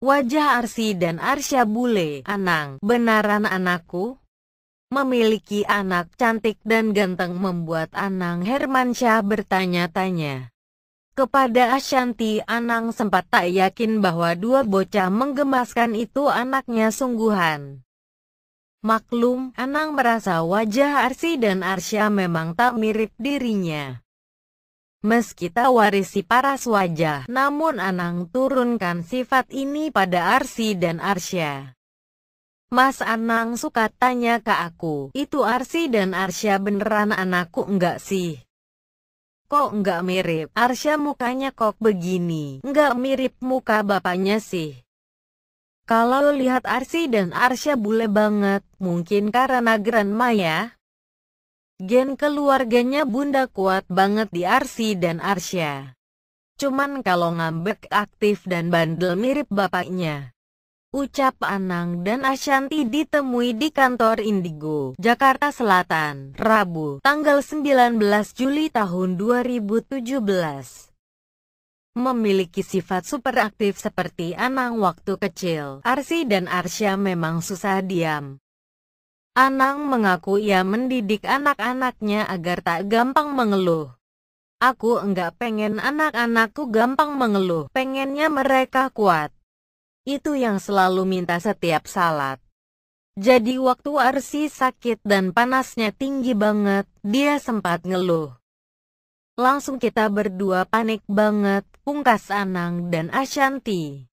Wajah Arsi dan Arsya bule. Anang, benaran anakku? Memiliki anak cantik dan ganteng membuat Anang Hermansyah bertanya-tanya. Kepada Ashanti, Anang sempat tak yakin bahwa dua bocah menggemaskan itu anaknya sungguhan. Maklum, Anang merasa wajah Arsi dan Arsya memang tak mirip dirinya. Meski warisi paras wajah, namun Anang turunkan sifat ini pada Arsi dan Arsya. Mas Anang suka tanya ke aku, itu Arsi dan Arsya beneran anakku enggak sih? Kok enggak mirip? Arsya mukanya kok begini, enggak mirip muka bapaknya sih. Kalau lihat Arsi dan Arsya bule banget, mungkin karena Grand Maya, Gen keluarganya bunda kuat banget di Arsi dan Arsya. Cuman kalau ngambek aktif dan bandel mirip bapaknya. Ucap Anang dan Ashanti ditemui di kantor Indigo, Jakarta Selatan, Rabu, tanggal 19 Juli tahun 2017. Memiliki sifat super aktif seperti Anang waktu kecil, Arsi dan Arsya memang susah diam. Anang mengaku ia mendidik anak-anaknya agar tak gampang mengeluh. Aku enggak pengen anak-anakku gampang mengeluh, pengennya mereka kuat. Itu yang selalu minta setiap salat. Jadi waktu Arsi sakit dan panasnya tinggi banget, dia sempat ngeluh. Langsung kita berdua panik banget, pungkas Anang dan Ashanti.